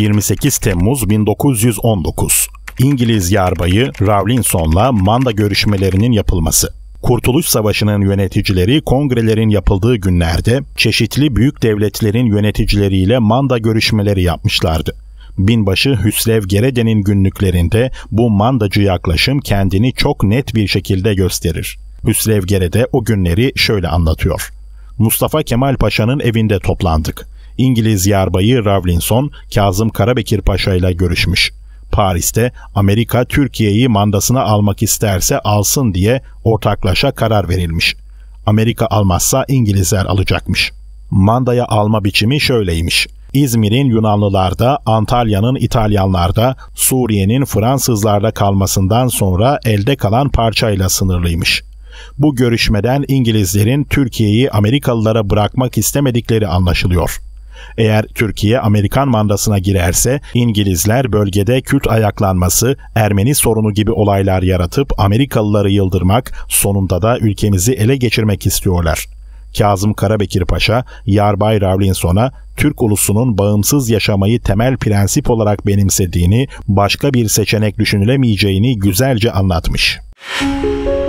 28 Temmuz 1919 İngiliz yarbayı Rawlinson'la manda görüşmelerinin yapılması. Kurtuluş Savaşı'nın yöneticileri kongrelerin yapıldığı günlerde çeşitli büyük devletlerin yöneticileriyle manda görüşmeleri yapmışlardı. Binbaşı Hüsrev Gerede'nin günlüklerinde bu mandacı yaklaşım kendini çok net bir şekilde gösterir. Hüsrev Gerede o günleri şöyle anlatıyor. Mustafa Kemal Paşa'nın evinde toplandık. İngiliz yarbayı Ravlinson, Kazım Karabekir Paşa ile görüşmüş. Paris'te Amerika Türkiye'yi mandasına almak isterse alsın diye ortaklaşa karar verilmiş. Amerika almazsa İngilizler alacakmış. Mandaya alma biçimi şöyleymiş. İzmir'in Yunanlılarda, Antalya'nın İtalyanlarda, Suriye'nin Fransızlarda kalmasından sonra elde kalan parçayla sınırlıymış. Bu görüşmeden İngilizlerin Türkiye'yi Amerikalılara bırakmak istemedikleri anlaşılıyor.'' Eğer Türkiye Amerikan mandasına girerse İngilizler bölgede Kürt ayaklanması, Ermeni sorunu gibi olaylar yaratıp Amerikalıları yıldırmak, sonunda da ülkemizi ele geçirmek istiyorlar. Kazım Karabekir Paşa, Yarbay Ravlinson'a Türk ulusunun bağımsız yaşamayı temel prensip olarak benimsediğini, başka bir seçenek düşünülemeyeceğini güzelce anlatmış. Müzik